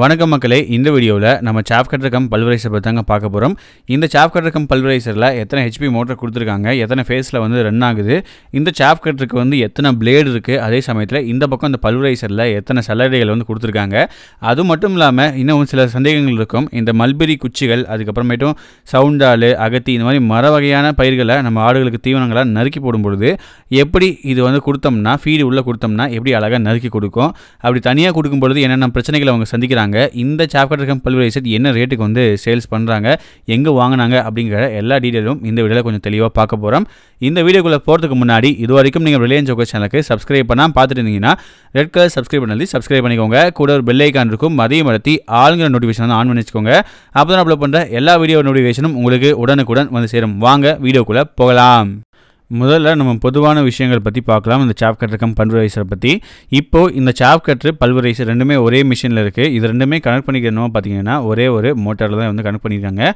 வணக்கம் மக்களே இந்த வீடியோவில் நம்ம சாப் கட்டர் கம் பல்வரைசர் பற்றி தாங்க பார்க்க போகிறோம் இந்த சாப் கட்டர் கம் பல்வரைசரில் எத்தனை ஹெச்பி மோட்டர் கொடுத்துருக்காங்க எத்தனை ஃபேஸில் வந்து ரன் ஆகுது இந்த சாப் கட்டருக்கு வந்து எத்தனை பிளேடு இருக்குது அதே சமயத்தில் இந்த பக்கம் இந்த பல்வரைசரில் எத்தனை சலடைகள் வந்து கொடுத்துருக்காங்க அது மட்டும் இல்லாமல் இன்னும் சில சந்தேகங்கள் இருக்கும் இந்த மல்பெரி குச்சிகள் அதுக்கப்புறமேட்டும் சவுண்டால் அகத்தி இந்த மாதிரி மர வகையான பயிர்களை நம்ம ஆடுகளுக்கு தீவனங்களாக நறுக்கி போடும் பொழுது எப்படி இது வந்து கொடுத்தோம்னா ஃபீடு உள்ளே கொடுத்தோம்னா எப்படி அழகாக நறுக்கி கொடுக்கும் அப்படி தனியாக கொடுக்கும் பொழுது என்னென்ன பிரச்சனைகளை அவங்க சந்திக்க விற்கிறாங்க இந்த சாப்டர் கம் பல்வரைசர் என்ன ரேட்டுக்கு வந்து சேல்ஸ் பண்ணுறாங்க எங்கே வாங்கினாங்க அப்படிங்கிற எல்லா டீட்டெயிலும் இந்த வீடியோவில் கொஞ்சம் தெளிவாக பார்க்க போகிறோம் இந்த வீடியோக்குள்ளே போகிறதுக்கு முன்னாடி இது வரைக்கும் நீங்கள் ரிலையன்ஸ் ஜோக்கர் சேனலுக்கு சப்ஸ்கிரைப் பண்ணால் பார்த்துட்டு இருந்தீங்கன்னா ரெட் கலர் சப்ஸ்கிரைப் பண்ணி சப்ஸ்கிரைப் பண்ணிக்கோங்க கூட ஒரு பெல் ஐக்கான் இருக்கும் அதையும் மடத்தி ஆளுங்கிற நோட்டிஃபிகேஷன் ஆன் பண்ணி வச்சுக்கோங்க அப்போ தான் அப்லோட் பண்ணுற எல்லா வீடியோ நோட்டிஃபிகேஷனும் உங்களுக்கு உடனுக்குடன் வந்து சேரும் வாங்க வீடியோக்குள்ளே போகலாம் முதல்ல நம்ம பொதுவான விஷயங்கள் பற்றி பார்க்கலாம் இந்த சாப் கட்டர் கம் பல்வரைசரை பற்றி இப்போது இந்த சாப் கட்ரு பல்வரைசர் ரெண்டுமே ஒரே மிஷினில் இருக்குது இது ரெண்டுமே கனெக்ட் பண்ணிக்கணும் பார்த்தீங்கன்னா ஒரே ஒரு மோட்டாரில் தான் வந்து கனெக்ட் பண்ணியிருக்காங்க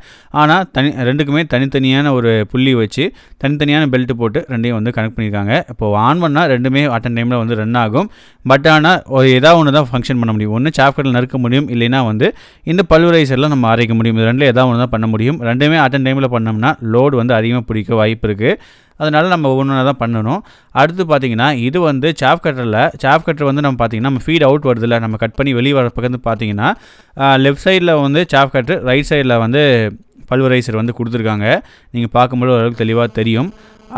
ஆனால் தனி ரெண்டுக்குமே தனித்தனியான ஒரு புள்ளி வச்சு தனித்தனியான பெல்ட்டு போட்டு ரெண்டையும் வந்து கனெக்ட் பண்ணியிருக்காங்க இப்போது ஆன் பண்ணால் ரெண்டுமே அட்டன் டைமில் வந்து ரன் ஆகும் பட் ஆனால் ஒரு ஏதாவது ஒன்று தான் ஃபங்க்ஷன் பண்ண முடியும் ஒன்று சாப் கட்டில் நறுக்க முடியும் இல்லைனா வந்து இந்த பல்வரைசரில் நம்ம அரைக்க முடியும் இது ரெண்டில் ஏதாவது ஒன்று தான் பண்ண முடியும் ரெண்டுமே அட்டன் டைமில் பண்ணோம்னா லோடு வந்து அதிகமாக பிடிக்க வாய்ப்பு இருக்குது அதனால் நம்ம ஒன்று தான் பண்ணணும் அடுத்து பார்த்திங்கன்னா இது வந்து சாஃப் கட்டரில் சாஃப் கட்டர் வந்து நம்ம பார்த்திங்கன்னா நம்ம ஃபீட் அவுட் வருதில்ல நம்ம கட் பண்ணி வெளியே வர பக்கத்து பார்த்திங்கன்னா லெஃப்ட் சைடில் வந்து சாஃப் கட்டர் ரைட் சைடில் வந்து பல்வரைசர் வந்து கொடுத்துருக்காங்க நீங்கள் பார்க்கும்போது ஓரளவுக்கு தெளிவாக தெரியும்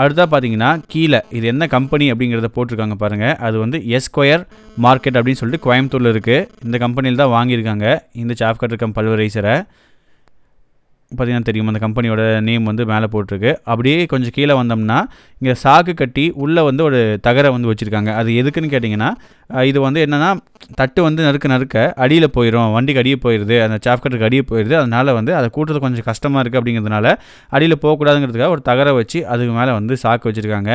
அடுத்தா பார்த்தீங்கன்னா கீழே இது என்ன கம்பெனி அப்படிங்கிறத போட்டிருக்காங்க பாருங்கள் அது வந்து எஸ்கொயர் மார்க்கெட் அப்படின்னு சொல்லிட்டு கோயம்புத்தூரில் இருக்குது இந்த கம்பெனியில் தான் வாங்கியிருக்காங்க இந்த சாஃப் கட்டர் கம் பல்வரைசரை பார்த்திங்கன்னா தெரியும் அந்த கம்பெனியோட நேம் வந்து மேலே போட்டிருக்கு அப்படியே கொஞ்சம் கீழே வந்தோம்னா இங்கே சாக்கு கட்டி உள்ளே வந்து ஒரு தகரை வந்து வச்சுருக்காங்க அது எதுக்குன்னு கேட்டிங்கன்னா இது வந்து என்னென்னா தட்டு வந்து நறுக்க நறுக்க அடியில் போயிடும் வண்டிக்கு அடியே போயிடுது அந்த சாப்கட்டுக்கு அடியே போயிடுது அதனால் வந்து அதை கூட்டுறது கொஞ்சம் கஷ்டமாக இருக்குது அப்படிங்கிறதுனால அடியில் போகக்கூடாதுங்கிறதுக்காக ஒரு தகரை வச்சு அதுக்கு மேலே வந்து சாக்கு வச்சுருக்காங்க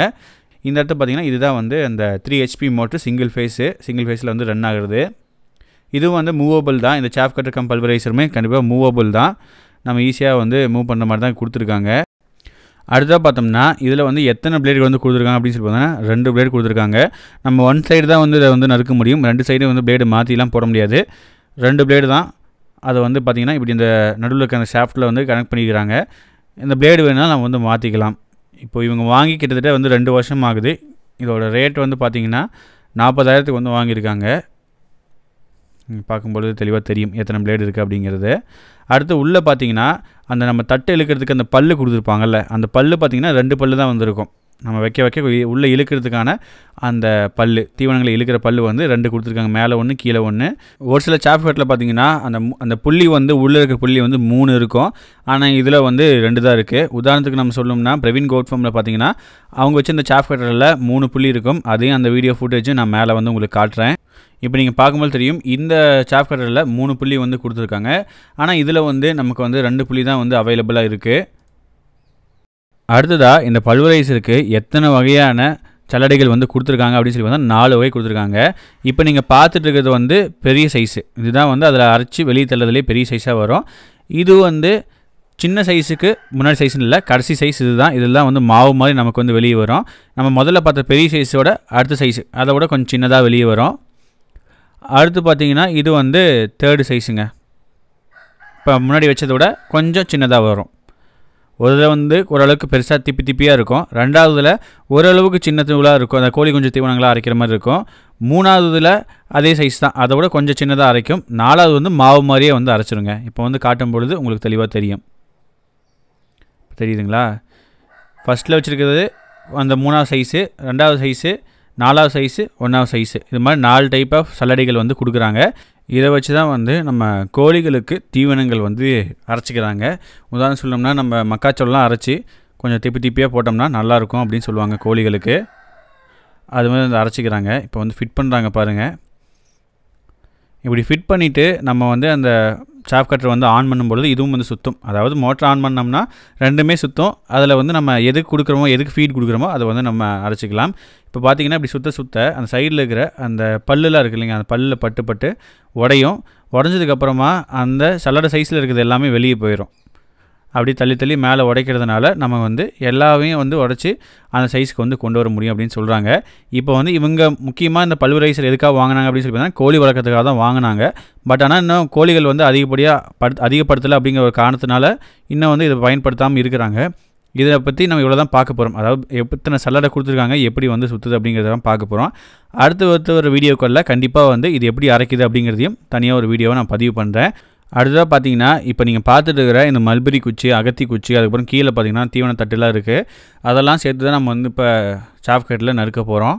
இந்த இடத்த பார்த்திங்கன்னா இதுதான் வந்து அந்த three HP motor single phase single ஃபேஸில் வந்து ரன் ஆகுறது இதுவும் வந்து மூவபிள் தான் இந்த சாஃப் கட்டர் கம் கண்டிப்பாக மூவபிள் தான் நம்ம ஈஸியாக வந்து மூவ் பண்ணுற மாதிரி தான் கொடுத்துருக்காங்க அடுத்ததாக பார்த்தோம்னா இதில் வந்து எத்தனை பிளேடு வந்து கொடுத்துருக்காங்க அப்படின்னு சொல்லி பார்த்தோன்னா ரெண்டு பிளேடு கொடுத்துருக்காங்க நம்ம ஒன் சைடு தான் வந்து இதை வந்து நறுக்க முடியும் ரெண்டு சைடு வந்து பிளேடு மாற்றிலாம் போட முடியாது ரெண்டு பிளேடு தான் அதை வந்து பார்த்திங்கன்னா இப்படி இந்த நடுவில் இருக்க அந்த ஷாஃப்ட்டில் வந்து கனெக்ட் பண்ணிக்கிறாங்க இந்த பிளேடு வேணால் நம்ம வந்து மாற்றிக்கலாம் இப்போ இவங்க வாங்கி கிட்டத்தட்ட வந்து ரெண்டு வருஷம் ஆகுது இதோட ரேட் வந்து பார்த்திங்கன்னா நாற்பதாயிரத்துக்கு வந்து வாங்கியிருக்காங்க பார்க்கும்பொழுது தெளிவாக தெரியும் எத்தனை பிளேடு இருக்குது அப்படிங்கிறது அடுத்து உள்ளே பார்த்தீங்கன்னா அந்த நம்ம தட்டு இழுக்கிறதுக்கு அந்த பல்லு கொடுத்துருப்பாங்கல்ல அந்த பல்லு பார்த்திங்கன்னா ரெண்டு பல்லு தான் வந்திருக்கும் நம்ம வைக்க வைக்க உள்ளே இழுக்கிறதுக்கான அந்த பல்லு தீவனங்களை இழுக்கிற பல்லு வந்து ரெண்டு கொடுத்துருக்காங்க மேலே ஒன்று கீழே ஒன்று ஒரு சில சாஃப் கட்டில் பார்த்தீங்கன்னா அந்த அந்த புள்ளி வந்து உள்ளே இருக்க புள்ளி வந்து மூணு இருக்கும் ஆனால் இதில் வந்து ரெண்டு தான் இருக்குது உதாரணத்துக்கு நம்ம சொல்லணும்னா பிரவீன் கோட் ஃபார்மில் பார்த்தீங்கன்னா அவங்க வச்சு அந்த சாஃப் கட்டரில் மூணு புள்ளி இருக்கும் அதையும் அந்த வீடியோ ஃபுட்டேஜும் நான் மேலே வந்து உங்களுக்கு காட்டுறேன் இப்போ நீங்கள் பார்க்கும்போது தெரியும் இந்த சாப்டரில் மூணு புள்ளி வந்து கொடுத்துருக்காங்க ஆனால் இதில் வந்து நமக்கு வந்து ரெண்டு புள்ளி தான் வந்து அவைலபிளாக இருக்குது அடுத்ததாக இந்த பல்வரைஸருக்கு எத்தனை வகையான சல்லடைகள் வந்து கொடுத்துருக்காங்க அப்படின்னு சொல்லி வந்தால் நாலு வகை கொடுத்துருக்காங்க இப்போ நீங்கள் பார்த்துட்டு இருக்கிறது வந்து பெரிய சைஸு இதுதான் வந்து அதில் அரைச்சி வெளியே தள்ளதுலேயே பெரிய சைஸாக வரும் இது வந்து சின்ன சைஸுக்கு முன்னாடி சைஸ்னு இல்லை கடைசி சைஸ் இது தான் இதெல்லாம் வந்து மாவு மாதிரி நமக்கு வந்து வெளியே வரும் நம்ம முதல்ல பார்த்த பெரிய சைஸோட அடுத்த சைஸ் அதை விட கொஞ்சம் சின்னதாக வெளியே வரும் அடுத்து பார்த்தீங்கன்னா இது வந்து தேர்டு சைஸுங்க இப்போ முன்னாடி வச்சதை விட கொஞ்சம் சின்னதாக வரும் ஒரு இதில் வந்து ஓரளவுக்கு பெருசாக திப்பி திப்பியாக இருக்கும் ரெண்டாவதுல ஓரளவுக்கு சின்ன தூளாக இருக்கும் அந்த கோழி கொஞ்சம் தீவனங்களாக அரைக்கிற மாதிரி இருக்கும் மூணாவதுல அதே சைஸ் தான் அதை விட கொஞ்சம் சின்னதாக அரைக்கும் நாலாவது வந்து மாவு மாதிரியே வந்து அரைச்சிருங்க இப்போ வந்து காட்டும் பொழுது உங்களுக்கு தெளிவாக தெரியும் தெரியுதுங்களா ஃபஸ்ட்டில் வச்சுருக்கிறது அந்த மூணாவது சைஸு ரெண்டாவது சைஸு நாலாவது சைஸு ஒன்றாவது சைஸு இது மாதிரி நாலு டைப் ஆஃப் சல்லடைகள் வந்து கொடுக்குறாங்க இதை வச்சு தான் வந்து நம்ம கோழிகளுக்கு தீவனங்கள் வந்து அரைச்சிக்கிறாங்க உதாரணம் சொல்லணும்னா நம்ம மக்காச்சோளம்லாம் அரைச்சி கொஞ்சம் திப்பி திப்பியாக போட்டோம்னா நல்லாயிருக்கும் அப்படின்னு சொல்லுவாங்க கோழிகளுக்கு அது மாதிரி வந்து அரைச்சிக்கிறாங்க இப்போ வந்து ஃபிட் பண்ணுறாங்க பாருங்கள் இப்படி ஃபிட் பண்ணிவிட்டு நம்ம வந்து அந்த ஷாப் கட்டர் வந்து ஆன் பண்ணும்பொழுது இதுவும் வந்து சுத்தம் அதாவது மோட்டர் ஆன் பண்ணோம்னா ரெண்டுமே சுத்தம் அதில் வந்து நம்ம எதுக்கு கொடுக்குறோமோ எதுக்கு ஃபீட் கொடுக்குறோமோ அதை வந்து நம்ம அரைச்சிக்கலாம் இப்போ பார்த்திங்கன்னா இப்படி சுத்த சுத்த அந்த சைடில் இருக்கிற அந்த பல்லுலாம் இருக்குது இல்லைங்க அந்த பல்லில் பட்டு பட்டு உடையும் உடஞ்சதுக்கப்புறமா அந்த சல்லடை சைஸில் இருக்கிறது எல்லாமே வெளியே போயிடும் அப்படி தள்ளி தள்ளி மேலே உடைக்கிறதுனால நம்ம வந்து எல்லாவையும் வந்து உடச்சி அந்த சைஸ்க்கு வந்து கொண்டு வர முடியும் அப்படின்னு சொல்கிறாங்க இப்போ வந்து இவங்க முக்கியமாக இந்த பல்வரைசர் எதுக்காக வாங்கினாங்க அப்படின்னு சொல்லி கோழி வளர்க்கறதுக்காக தான் வாங்கினாங்க பட் ஆனால் இன்னும் கோழிகள் வந்து அதிகப்படியாக படு அதிகப்படுத்தலை அப்படிங்கிற ஒரு காரணத்தினால இன்னும் வந்து இதை பயன்படுத்தாமல் இருக்கிறாங்க இதை பற்றி நம்ம இவ்வளோ தான் பார்க்க போகிறோம் அதாவது எத்தனை சல்லடை கொடுத்துருக்காங்க எப்படி வந்து சுற்றுது அப்படிங்கிறதெல்லாம் பார்க்க போகிறோம் அடுத்த ஒரு வீடியோக்களில் கண்டிப்பாக வந்து இது எப்படி அரைக்குது அப்படிங்கிறதையும் தனியாக ஒரு வீடியோவை நான் பதிவு பண்ணுறேன் அடுத்ததாக பார்த்தீங்கன்னா இப்போ நீங்கள் பார்த்துட்டு இருக்கிற இந்த மல்பெரி குச்சி அகத்தி குச்சி அதுக்கப்புறம் கீழே பார்த்தீங்கன்னா தீவன தட்டுலாம் இருக்குது அதெல்லாம் சேர்த்து தான் நம்ம வந்து இப்போ சாப்கட்டில் நறுக்க போகிறோம்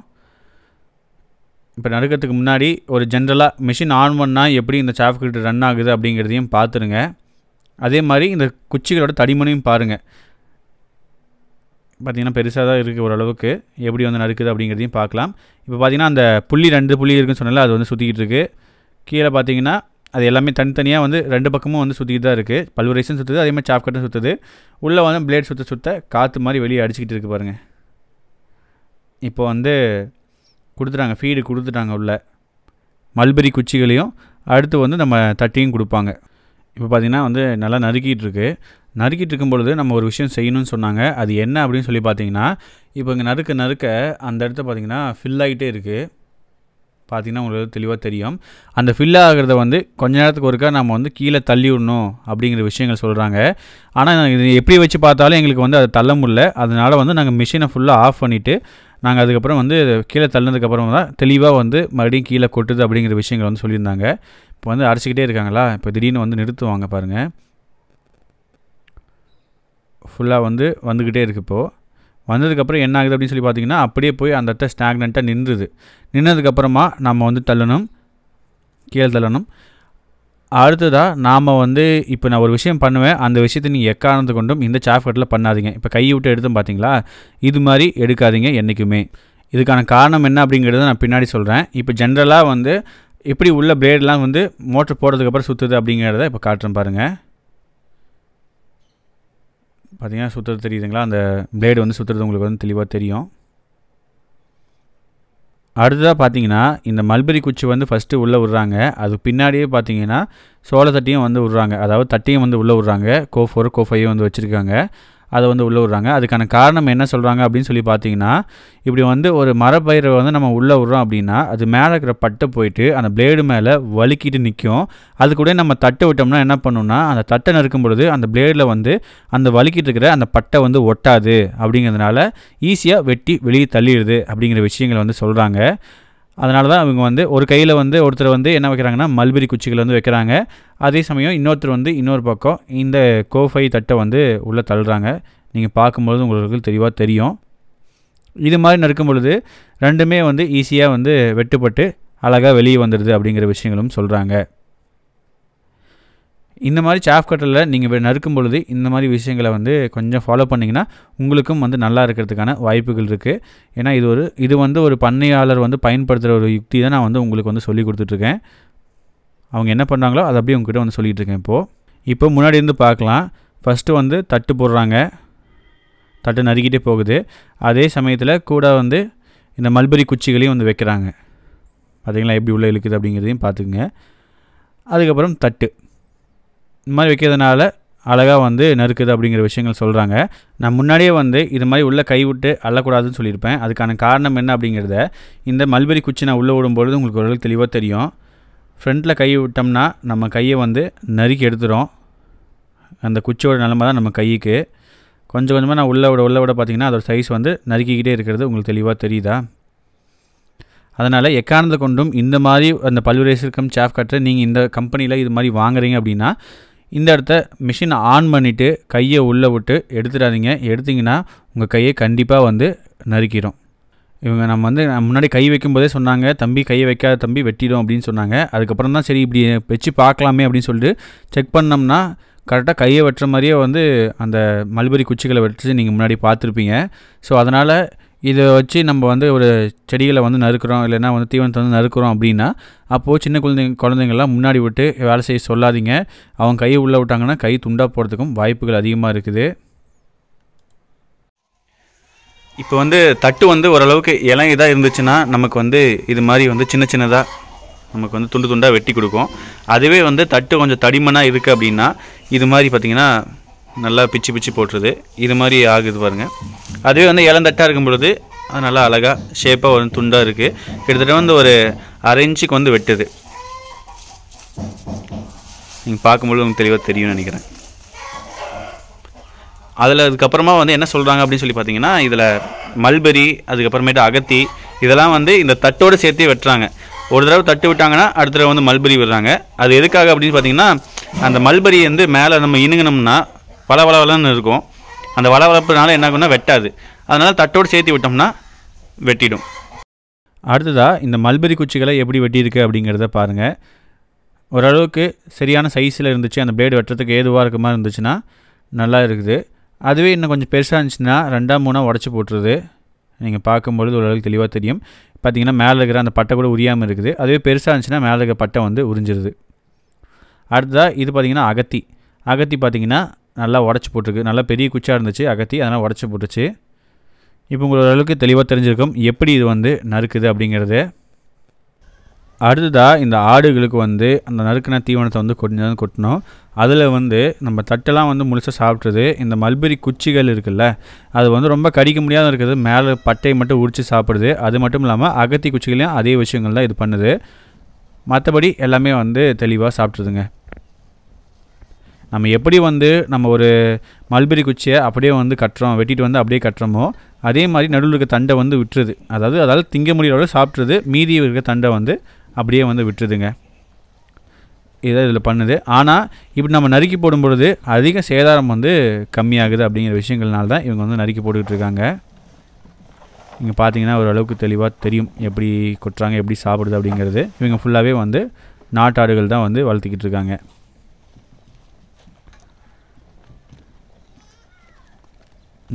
இப்போ நறுக்கிறதுக்கு முன்னாடி ஒரு ஜென்ரலாக மிஷின் ஆன் பண்ணால் எப்படி இந்த சாப்கட் ரன் ஆகுது அப்படிங்கிறதையும் பார்த்துருங்க அதே மாதிரி இந்த குச்சிகளோட தடிமனையும் பாருங்கள் பார்த்திங்கன்னா பெருசாக தான் இருக்குது ஓரளவுக்கு எப்படி வந்து நறுக்குது அப்படிங்கிறதையும் பார்க்கலாம் இப்போ பார்த்திங்கன்னா அந்த புள்ளி ரெண்டு புள்ளி இருக்குன்னு சொன்னால அது வந்து சுற்றிக்கிட்டு இருக்குது கீழே பார்த்திங்கன்னா அது எல்லாமே தனித்தனியாக வந்து ரெண்டு பக்கமும் வந்து சுற்றிட்டு தான் இருக்குது பல்வேறு சுற்றுது அதே மாதிரி சாப்கட்டும் சுற்றுது உள்ளே வந்து பிளேட் சுற்ற சுற்ற காற்று மாதிரி வெளியே அடிச்சுக்கிட்டு இருக்கு பாருங்கள் இப்போ வந்து கொடுத்துட்டாங்க ஃபீடு கொடுத்துட்டாங்க உள்ள மல்பெரி குச்சிகளையும் அடுத்து வந்து நம்ம தட்டியும் கொடுப்பாங்க இப்போ பார்த்திங்கன்னா வந்து நல்லா நறுக்கிட்டு இருக்கு நறுக்கிட்டு பொழுது நம்ம ஒரு விஷயம் செய்யணும்னு சொன்னாங்க அது என்ன அப்படின்னு சொல்லி பார்த்தீங்கன்னா இப்போ இங்கே நறுக்க நறுக்க அந்த இடத்த பார்த்திங்கன்னா ஃபில் ஆகிட்டே இருக்குது பார்த்திங்கன்னா உங்களுக்கு தெளிவாக தெரியும் அந்த ஃபில் ஆகிறத வந்து கொஞ்ச நேரத்துக்கு ஒருக்கா நம்ம வந்து கீழே தள்ளி விடணும் அப்படிங்கிற விஷயங்கள் சொல்கிறாங்க ஆனால் இது எப்படி வச்சு பார்த்தாலும் எங்களுக்கு வந்து அதை தள்ள முடியல அதனால் வந்து நாங்கள் மிஷினை ஃபுல்லாக ஆஃப் பண்ணிவிட்டு நாங்கள் அதுக்கப்புறம் வந்து கீழே தள்ளினதுக்கப்புறம் தான் தெளிவாக வந்து மறுபடியும் கீழே கொட்டுது அப்படிங்கிற விஷயங்கள் வந்து சொல்லியிருந்தாங்க இப்போ வந்து அரைச்சிக்கிட்டே இருக்காங்களா இப்போ திடீர்னு வந்து நிறுத்துவாங்க பாருங்கள் ஃபுல்லாக வந்து வந்துக்கிட்டே இருக்குது இப்போது வந்ததுக்கப்புறம் என்ன ஆகுது அப்படின்னு சொல்லி பார்த்தீங்கன்னா அப்படியே போய் அந்த இடத்த ஸ்டாக்னண்ட்டாக நின்றுது நின்றதுக்கப்புறமா நம்ம வந்து தள்ளணும் கீழே தள்ளணும் அடுத்ததாக நாம் வந்து இப்போ நான் ஒரு விஷயம் பண்ணுவேன் அந்த விஷயத்தை நீங்கள் எக்காரணத்து கொண்டும் இந்த சாஃப் கட்டில் பண்ணாதீங்க இப்போ கையை விட்டு எடுத்தும் பார்த்தீங்களா இது மாதிரி எடுக்காதீங்க என்றைக்குமே இதுக்கான காரணம் என்ன அப்படிங்கிறத நான் பின்னாடி சொல்கிறேன் இப்போ ஜென்ரலாக வந்து எப்படி உள்ள பிளேடெலாம் வந்து மோட்ரு போடுறதுக்கப்புறம் சுற்றுது அப்படிங்கிறத இப்போ காட்டுறேன் பாருங்கள் பார்த்தீங்கன்னா சுற்றுறது தெரியுதுங்களா அந்த பிளேடு வந்து சுற்றுறது உங்களுக்கு வந்து தெளிவாக தெரியும் அடுத்ததாக பார்த்தீங்கன்னா இந்த மல்பெரி குச்சி வந்து ஃபஸ்ட்டு உள்ளே விட்றாங்க அது பின்னாடியே பார்த்தீங்கன்னா சோள தட்டியும் வந்து விட்றாங்க அதாவது தட்டியும் வந்து உள்ளே விட்றாங்க கோ ஃபோர் கோ வந்து வச்சுருக்காங்க அதை வந்து உள்ளே விட்றாங்க அதுக்கான காரணம் என்ன சொல்கிறாங்க அப்படின்னு சொல்லி பார்த்தீங்கன்னா இப்படி வந்து ஒரு மரப்பயிரை வந்து நம்ம உள்ளே விடுறோம் அப்படின்னா அது மேலே இருக்கிற பட்டை போயிட்டு அந்த பிளேடு மேலே வலுக்கிட்டு நிற்கும் அது கூட நம்ம தட்டை விட்டோம்னா என்ன பண்ணணும்னா அந்த தட்டை நறுக்கும் பொழுது அந்த பிளேடில் வந்து அந்த வலுக்கிட்டு இருக்கிற அந்த பட்டை வந்து ஒட்டாது அப்படிங்கிறதுனால ஈஸியாக வெட்டி வெளியே தள்ளிடுது அப்படிங்கிற விஷயங்களை வந்து சொல்கிறாங்க அதனால தான் அவங்க வந்து ஒரு கையில் வந்து ஒருத்தர் வந்து என்ன வைக்கிறாங்கன்னா மல்பெரி குச்சிகள் வந்து வைக்கிறாங்க அதே சமயம் இன்னொருத்தர் வந்து இன்னொரு பக்கம் இந்த கோஃபை தட்டை வந்து உள்ளே தள்ளுறாங்க நீங்கள் பார்க்கும்பொழுது உங்களுக்கு தெளிவாக தெரியும் இது மாதிரி நடக்கும் பொழுது ரெண்டுமே வந்து ஈஸியாக வந்து வெட்டுப்பட்டு அழகாக வெளியே வந்துடுது அப்படிங்கிற விஷயங்களும் சொல்கிறாங்க இந்த மாதிரி சாஃப் கட்டரில் நீங்கள் நறுக்கும் பொழுது இந்த மாதிரி விஷயங்களை வந்து கொஞ்சம் ஃபாலோ பண்ணிங்கன்னா உங்களுக்கும் வந்து நல்லா இருக்கிறதுக்கான வாய்ப்புகள் இருக்குது ஏன்னா இது ஒரு இது வந்து ஒரு பண்ணையாளர் வந்து பயன்படுத்துகிற ஒரு யுக்தி தான் நான் வந்து உங்களுக்கு வந்து சொல்லி கொடுத்துட்ருக்கேன் அவங்க என்ன பண்ணுறாங்களோ அதை அப்படியே உங்ககிட்ட வந்து சொல்லிகிட்டு இருக்கேன் இப்போது இப்போ முன்னாடி இருந்து பார்க்கலாம் ஃபஸ்ட்டு வந்து தட்டு போடுறாங்க தட்டு நறுக்கிட்டே போகுது அதே சமயத்தில் கூட வந்து இந்த மல்பரி குச்சிகளையும் வந்து வைக்கிறாங்க பார்த்திங்களா எப்படி உள்ளே இழுக்குது அப்படிங்கிறதையும் பார்த்துக்குங்க அதுக்கப்புறம் தட்டு இது மாதிரி வைக்கிறதுனால அழகாக வந்து நறுக்குது அப்படிங்கிற விஷயங்கள் சொல்கிறாங்க நான் முன்னாடியே வந்து இது மாதிரி உள்ளே கைவிட்டு அள்ளக்கூடாதுன்னு சொல்லியிருப்பேன் அதுக்கான காரணம் என்ன அப்படிங்கிறத இந்த மல்பெரி குச்சி நான் உள்ளே விடும்பொழுது உங்களுக்கு ஓரளவுக்கு தெளிவாக தெரியும் ஃப்ரண்ட்டில் கை விட்டோம்னா நம்ம கையை வந்து நறுக்கி எடுத்துரும் அந்த குச்சியோட நிலமை தான் நம்ம கைக்கு கொஞ்சம் கொஞ்சமாக நான் உள்ளே விட உள்ளே விட பார்த்திங்கன்னா அதோட சைஸ் வந்து நறுக்கிக்கிட்டே இருக்கிறது உங்களுக்கு தெளிவாக தெரியுதா அதனால் எக்காரணத்தை கொண்டும் இந்த மாதிரி அந்த பல்வேறு இருக்கும் சாஃப் கட்டுற நீங்கள் இந்த கம்பெனியில் இது மாதிரி வாங்குறீங்க அப்படின்னா இந்த இடத்த மிஷின் ஆன் பண்ணிவிட்டு கையை உள்ளே விட்டு எடுத்துடாதீங்க எடுத்திங்கன்னா உங்கள் கையை கண்டிப்பாக வந்து நறுக்கிடும் இவங்க நம்ம வந்து முன்னாடி கை வைக்கும்போதே சொன்னாங்க தம்பி கை வைக்காத தம்பி வெட்டிடும் அப்படின்னு சொன்னாங்க அதுக்கப்புறம் தான் சரி இப்படி வச்சு பார்க்கலாமே அப்படின்னு சொல்லிட்டு செக் பண்ணோம்னா கரெக்டாக கையை வெட்டுற மாதிரியே வந்து அந்த மல்பரி குச்சிகளை வெட்டு நீங்கள் முன்னாடி பார்த்துருப்பீங்க ஸோ அதனால் இதை வச்சு நம்ம வந்து ஒரு செடிகளை வந்து நறுக்கிறோம் இல்லைனா வந்து தீவனத்தை வந்து நறுக்கிறோம் அப்படின்னா அப்போது சின்ன குழந்தைங்க குழந்தைங்கள்லாம் முன்னாடி விட்டு வேலை செய்ய சொல்லாதீங்க அவங்க கை உள்ளே விட்டாங்கன்னா கை துண்டாக போகிறதுக்கும் வாய்ப்புகள் அதிகமாக இருக்குது இப்போ வந்து தட்டு வந்து ஓரளவுக்கு இளம் இதாக இருந்துச்சுன்னா நமக்கு வந்து இது மாதிரி வந்து சின்ன சின்னதாக நமக்கு வந்து துண்டு துண்டாக வெட்டி கொடுக்கும் அதுவே வந்து தட்டு கொஞ்சம் தடிமனாக இருக்குது அப்படின்னா இது மாதிரி பார்த்திங்கன்னா நல்லா பிச்சு பிச்சு போட்டுருது இது மாதிரி ஆகுது பாருங்கள் அதுவே வந்து இளந்தட்டாக இருக்கும் பொழுது அது நல்லா அழகாக ஷேப்பாக ஒரு துண்டாக இருக்குது கிட்டத்தட்ட வந்து ஒரு அரை இன்ச்சுக்கு வந்து வெட்டுது நீங்கள் பார்க்கும்பொழுது உங்களுக்கு தெளிவாக தெரியும்னு நினைக்கிறேன் அதில் அதுக்கப்புறமா வந்து என்ன சொல்கிறாங்க அப்படின்னு சொல்லி பார்த்தீங்கன்னா இதில் மல்பெரி அதுக்கப்புறமேட்டு அகத்தி இதெல்லாம் வந்து இந்த தட்டோடு சேர்த்து வெட்டுறாங்க ஒரு தடவை தட்டு விட்டாங்கன்னா அடுத்த தடவை வந்து மல்பெரி விடுறாங்க அது எதுக்காக அப்படின்னு பார்த்தீங்கன்னா அந்த மல்பெரி வந்து மேலே நம்ம இணுங்கினோம்னா பல பலவலன்னு இருக்கும் அந்த வளவளப்புனால என்ன ஆகும்னா வெட்டாது அதனால் தட்டோடு சேர்த்து விட்டோம்னா வெட்டிடும் அடுத்ததாக இந்த மல்பெரி குச்சிகளை எப்படி வெட்டியிருக்கு அப்படிங்கிறத பாருங்கள் ஓரளவுக்கு சரியான சைஸில் இருந்துச்சு அந்த பிளேடு வெட்டுறதுக்கு ஏதுவாக இருக்க மாதிரி இருந்துச்சுன்னா நல்லா இருக்குது அதுவே இன்னும் கொஞ்சம் பெருசாக இருந்துச்சுன்னா ரெண்டாம் மூணாக உடச்சி போட்டுருது நீங்கள் பார்க்கும்பொழுது ஓரளவுக்கு தெளிவாக தெரியும் பார்த்திங்கன்னா மேலே இருக்கிற அந்த பட்டை கூட உரியாமல் இருக்குது அதுவே பெருசாக இருந்துச்சுன்னா மேலே இருக்கிற பட்டை வந்து உறிஞ்சிருது அடுத்ததாக இது பார்த்திங்கன்னா அகத்தி அகத்தி பார்த்திங்கன்னா நல்லா உடச்சி போட்டிருக்கு நல்லா பெரிய குச்சியாக இருந்துச்சு அகத்தி அதனால் உடச்சி போட்டுச்சு இப்போ உங்களுக்கு அளவுக்கு தெளிவாக தெரிஞ்சிருக்கும் எப்படி இது வந்து நறுக்குது அப்படிங்கிறது அடுத்ததாக இந்த ஆடுகளுக்கு வந்து அந்த நறுக்கின தீவனத்தை வந்து கொஞ்சம் கொட்டணும் அதில் வந்து நம்ம தட்டெல்லாம் வந்து முழுசாக சாப்பிட்றது இந்த மல்பெரி குச்சிகள் இருக்குல்ல அது வந்து ரொம்ப கடிக்க முடியாத இருக்குது மேலே பட்டையை மட்டும் உரித்து சாப்பிடுது அது மட்டும் இல்லாமல் அகத்தி குச்சிகளையும் அதே விஷயங்கள் தான் இது பண்ணுது மற்றபடி எல்லாமே வந்து தெளிவாக சாப்பிட்ருதுங்க நம்ம எப்படி வந்து நம்ம ஒரு மல்பெரி குச்சியை அப்படியே வந்து கட்டுறோம் வெட்டிட்டு வந்து அப்படியே கட்டுறோமோ அதே மாதிரி நடுவில் இருக்க தண்டை வந்து விட்டுருது அதாவது அதாவது திங்க முடியலோட சாப்பிட்றது மீதி இருக்க தண்டை வந்து அப்படியே வந்து விட்டுருதுங்க இதை இதில் பண்ணுது ஆனால் இப்படி நம்ம நறுக்கி போடும் பொழுது அதிக சேதாரம் வந்து கம்மியாகுது அப்படிங்கிற விஷயங்கள்னால தான் இவங்க வந்து நறுக்கி போட்டுக்கிட்டு இருக்காங்க இங்கே பார்த்தீங்கன்னா ஓரளவுக்கு தெளிவாக தெரியும் எப்படி கொட்டுறாங்க எப்படி சாப்பிடுது அப்படிங்கிறது இவங்க ஃபுல்லாகவே வந்து நாட்டாடுகள் தான் வந்து வளர்த்துக்கிட்டு இருக்காங்க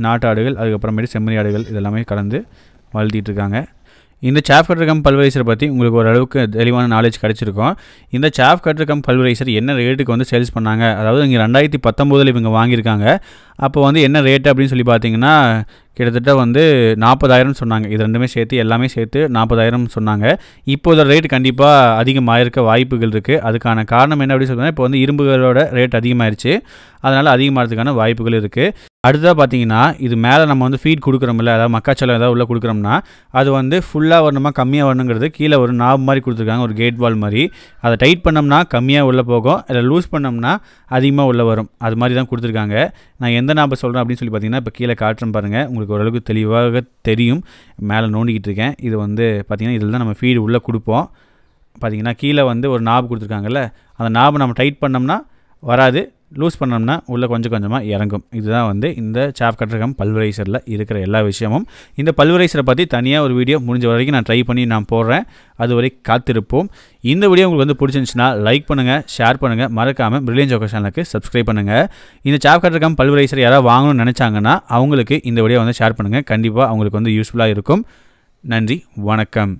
நாட்டாடுகள் அதுக்கப்புறமேட்டு செம்மறி ஆடுகள் இதெல்லாமே கலந்து வளர்த்திட்டு இருக்காங்க இந்த சாஃப் கட்டர் கம் பற்றி உங்களுக்கு ஓரளவுக்கு தெளிவான நாலேஜ் கிடச்சிருக்கும் இந்த சாஃப் கட்டர் கம் பல்வரைசர் என்ன ரேட்டுக்கு வந்து சேல்ஸ் பண்ணாங்க அதாவது இங்கே ரெண்டாயிரத்தி பத்தொம்போதில் இவங்க வாங்கியிருக்காங்க அப்போ வந்து என்ன ரேட்டு அப்படின்னு சொல்லி பார்த்தீங்கன்னா கிட்டத்தட்ட வந்து நாற்பதாயிரம் சொன்னாங்க இது ரெண்டுமே சேர்த்து எல்லாமே சேர்த்து நாற்பதாயிரம் சொன்னாங்க இதோட ரேட் கண்டிப்பாக அதிகமாகிருக்க வாய்ப்புகள் இருக்குது அதுக்கான காரணம் என்ன அப்படின்னு சொல்லி இப்போ வந்து இரும்புகளோட ரேட் அதிகமாகிருச்சு அதனால் அதிகமாகிறதுக்கான வாய்ப்புகள் இருக்குது அடுத்ததாக பார்த்தீங்கன்னா இது மேலே நம்ம வந்து ஃபீட் கொடுக்குறோம்ல அதாவது மக்காச்சோளம் ஏதாவது உள்ளே கொடுக்குறோம்னா அது வந்து ஃபுல்லாக வரணுமா கம்மியாக வரணுங்கிறது கீழே ஒரு நாப் மாதிரி கொடுத்துருக்காங்க ஒரு கேட் வால் மாதிரி அதை டைட் பண்ணோம்னா கம்மியாக உள்ளே போகும் இல்லை லூஸ் பண்ணோம்னா அதிகமாக உள்ளே வரும் அது மாதிரி தான் கொடுத்துருக்காங்க நான் எந்த நாப்பை சொல்கிறேன் அப்படின்னு சொல்லி பார்த்தீங்கன்னா இப்போ கீழே காட்டுறேன் பாருங்கள் உங்களுக்கு ஓரளவுக்கு தெளிவாக தெரியும் மேலே நோண்டிக்கிட்டு இருக்கேன் இது வந்து பார்த்திங்கன்னா இதில் தான் நம்ம ஃபீடு உள்ளே கொடுப்போம் பார்த்திங்கன்னா கீழே வந்து ஒரு நாப் கொடுத்துருக்காங்கல்ல அந்த நாபை நம்ம டைட் பண்ணோம்னா வராது லூஸ் பண்ணோம்னா உள்ளே கொஞ்சம் கொஞ்சமாக இறங்கும் இதுதான் வந்து இந்த சாப் கட்டகம் பல்வரைசரில் இருக்கிற எல்லா விஷயமும் இந்த பல்வரைசரை பற்றி தனியாக ஒரு வீடியோ முடிஞ்ச வரைக்கும் நான் ட்ரை பண்ணி நான் போடுறேன் அது காத்திருப்போம் இந்த வீடியோ உங்களுக்கு வந்து பிடிச்சிருந்துச்சுன்னா லைக் பண்ணுங்கள் ஷேர் பண்ணுங்கள் மறக்காமல் பிரில்லியன் ஜோக்கர் சேனலுக்கு சப்ஸ்கிரைப் பண்ணுங்கள் இந்த சாப் கட்டகம் பல்வரைசர் யாராவது வாங்கணும்னு நினச்சாங்கன்னா அவங்களுக்கு இந்த வீடியோ வந்து ஷேர் பண்ணுங்கள் கண்டிப்பாக அவங்களுக்கு வந்து யூஸ்ஃபுல்லாக இருக்கும் நன்றி வணக்கம்